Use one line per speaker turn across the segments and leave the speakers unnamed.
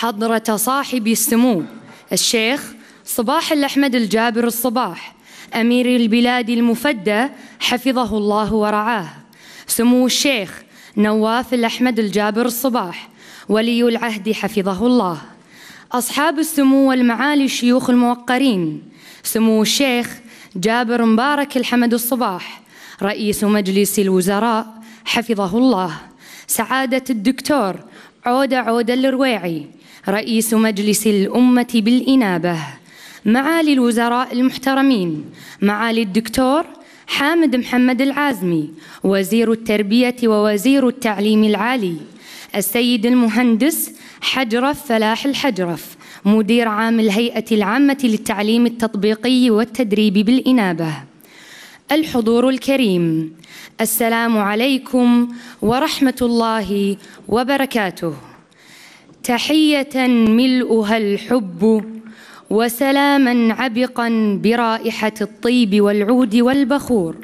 حضرة صاحب السمو الشيخ صباح الأحمد الجابر الصباح أمير البلاد المفدى حفظه الله ورعاه سمو الشيخ نواف الأحمد الجابر الصباح ولي العهد حفظه الله أصحاب السمو والمعالي الشيوخ الموقرين سمو الشيخ جابر مبارك الحمد الصباح رئيس مجلس الوزراء حفظه الله سعادة الدكتور عودة عودة الرويعي رئيس مجلس الأمة بالإنابة معالي الوزراء المحترمين معالي الدكتور حامد محمد العازمي وزير التربية ووزير التعليم العالي السيد المهندس حجرف فلاح الحجرف مدير عام الهيئة العامة للتعليم التطبيقي والتدريب بالإنابة الحضور الكريم السلام عليكم ورحمة الله وبركاته تحية ملؤها الحب وسلاما عبقا برائحة الطيب والعود والبخور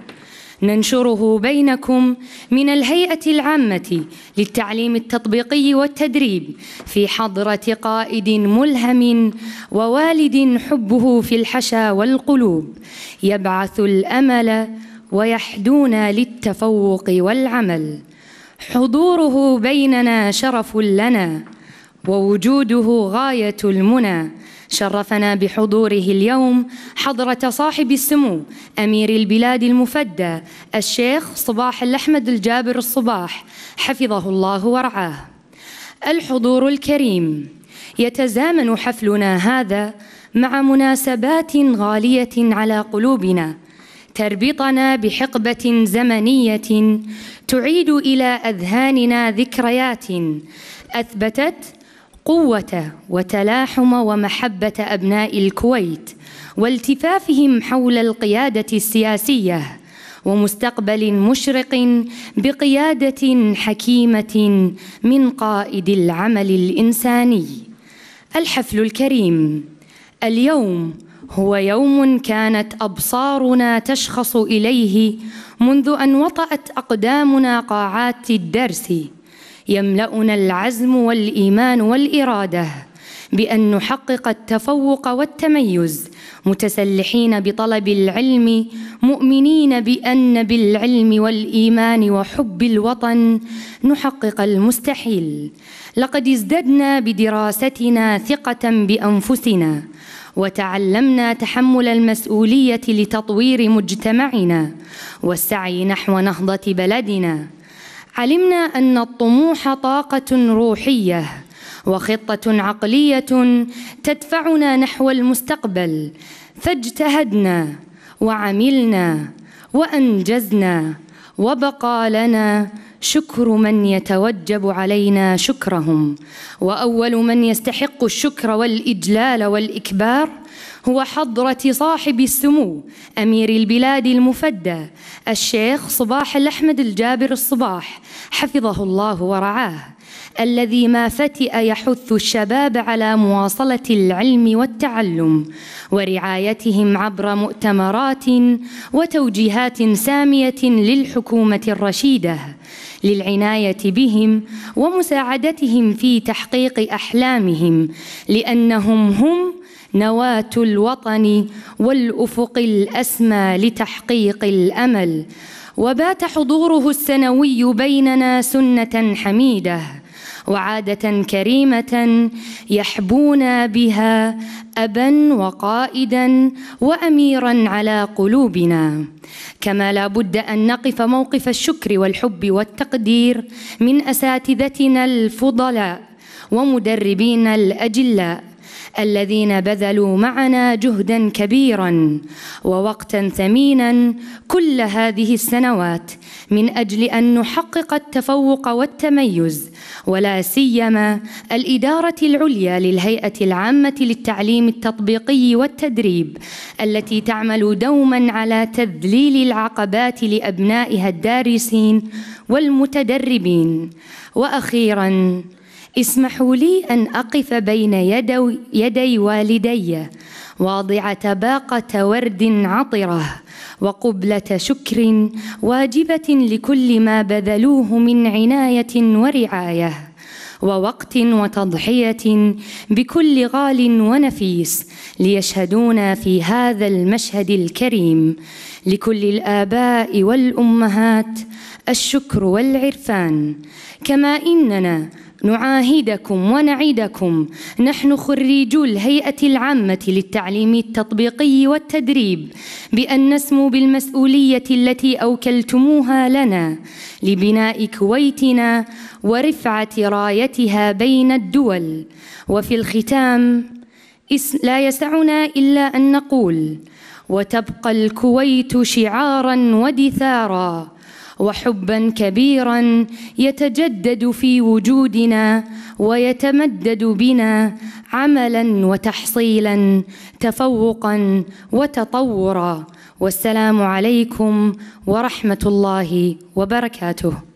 ننشره بينكم من الهيئة العامة للتعليم التطبيقي والتدريب في حضرة قائد ملهم ووالد حبه في الحشا والقلوب يبعث الأمل ويحدونا للتفوق والعمل حضوره بيننا شرف لنا ووجوده غاية المنى شرفنا بحضوره اليوم حضرة صاحب السمو أمير البلاد المفدى الشيخ صباح الأحمد الجابر الصباح حفظه الله ورعاه الحضور الكريم يتزامن حفلنا هذا مع مناسبات غالية على قلوبنا تربطنا بحقبة زمنية تعيد إلى أذهاننا ذكريات أثبتت قوة وتلاحم ومحبة أبناء الكويت والتفافهم حول القيادة السياسية ومستقبل مشرق بقيادة حكيمة من قائد العمل الإنساني الحفل الكريم اليوم هو يوم كانت أبصارنا تشخص إليه منذ أن وطأت أقدامنا قاعات الدرس يملأنا العزم والإيمان والإرادة بأن نحقق التفوق والتميز متسلحين بطلب العلم مؤمنين بأن بالعلم والإيمان وحب الوطن نحقق المستحيل لقد ازددنا بدراستنا ثقة بأنفسنا وتعلمنا تحمل المسؤولية لتطوير مجتمعنا والسعي نحو نهضة بلدنا علمنا أن الطموح طاقة روحية وخطة عقلية تدفعنا نحو المستقبل فاجتهدنا وعملنا وأنجزنا وبقى لنا شكر من يتوجب علينا شكرهم واول من يستحق الشكر والاجلال والاكبار هو حضرة صاحب السمو أمير البلاد المفدى الشيخ صباح الأحمد الجابر الصباح حفظه الله ورعاه الذي ما فتئ يحث الشباب على مواصلة العلم والتعلم ورعايتهم عبر مؤتمرات وتوجيهات سامية للحكومة الرشيدة للعناية بهم ومساعدتهم في تحقيق أحلامهم لأنهم هم نواة الوطن والأفق الأسمى لتحقيق الأمل وبات حضوره السنوي بيننا سنة حميدة وعادة كريمة يحبونا بها أبا وقائدا وأميرا على قلوبنا كما لا بد أن نقف موقف الشكر والحب والتقدير من أساتذتنا الفضلاء ومدربينا الأجلاء الذين بذلوا معنا جهدا كبيرا ووقتا ثمينا كل هذه السنوات من اجل ان نحقق التفوق والتميز ولا سيما الاداره العليا للهيئه العامه للتعليم التطبيقي والتدريب التي تعمل دوما على تذليل العقبات لابنائها الدارسين والمتدربين واخيرا اسمحوا لي أن أقف بين يدي, والدي واضعة باقة ورد عطرة وقبلة شكر واجبة لكل ما بذلوه من عناية ورعاية ووقت وتضحية بكل غال ونفيس ليشهدونا في هذا المشهد الكريم لكل الآباء والأمهات الشكر والعرفان كما إننا نعاهدكم ونعدكم نحن خريجو الهيئة العامة للتعليم التطبيقي والتدريب بأن نسمو بالمسؤولية التي أوكلتموها لنا لبناء كويتنا ورفعة رايتها بين الدول وفي الختام لا يسعنا إلا أن نقول وتبقى الكويت شعارا ودثارا وحبا كبيرا يتجدد في وجودنا ويتمدد بنا عملا وتحصيلا تفوقا وتطورا والسلام عليكم ورحمه الله وبركاته